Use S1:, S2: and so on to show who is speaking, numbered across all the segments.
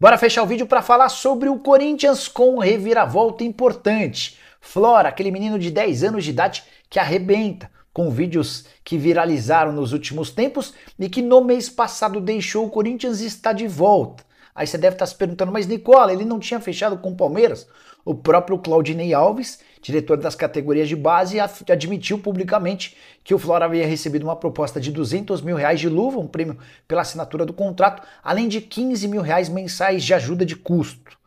S1: Bora fechar o vídeo para falar sobre o Corinthians com reviravolta importante. Flora, aquele menino de 10 anos de idade que arrebenta com vídeos que viralizaram nos últimos tempos e que no mês passado deixou o Corinthians e está de volta. Aí você deve estar se perguntando, mas Nicola, ele não tinha fechado com o Palmeiras? O próprio Claudinei Alves, diretor das categorias de base, admitiu publicamente que o Flora havia recebido uma proposta de 200 mil reais de luva, um prêmio pela assinatura do contrato, além de 15 mil reais mensais de ajuda de custo.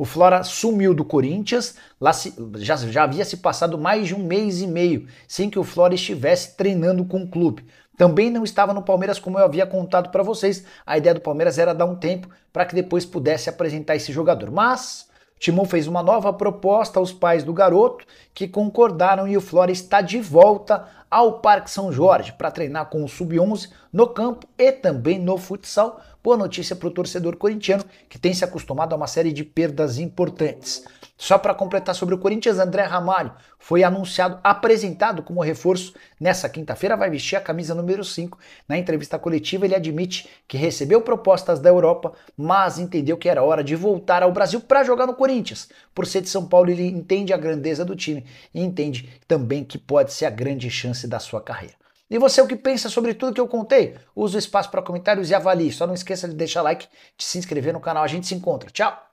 S1: O Flora sumiu do Corinthians, lá se, já, já havia se passado mais de um mês e meio sem que o Flora estivesse treinando com o clube. Também não estava no Palmeiras como eu havia contado para vocês. A ideia do Palmeiras era dar um tempo para que depois pudesse apresentar esse jogador. Mas Timon fez uma nova proposta aos pais do garoto, que concordaram e o Flora está de volta ao Parque São Jorge para treinar com o Sub-11 no campo e também no futsal. Boa notícia para o torcedor corintiano, que tem se acostumado a uma série de perdas importantes. Só para completar sobre o Corinthians, André Ramalho foi anunciado, apresentado como reforço nessa quinta-feira, vai vestir a camisa número 5. Na entrevista coletiva, ele admite que recebeu propostas da Europa, mas entendeu que era hora de voltar ao Brasil para jogar no Corinthians. Por ser de São Paulo, ele entende a grandeza do time e entende também que pode ser a grande chance da sua carreira. E você o que pensa sobre tudo que eu contei? Use o espaço para comentários e avalie. Só não esqueça de deixar like, de se inscrever no canal. A gente se encontra. Tchau!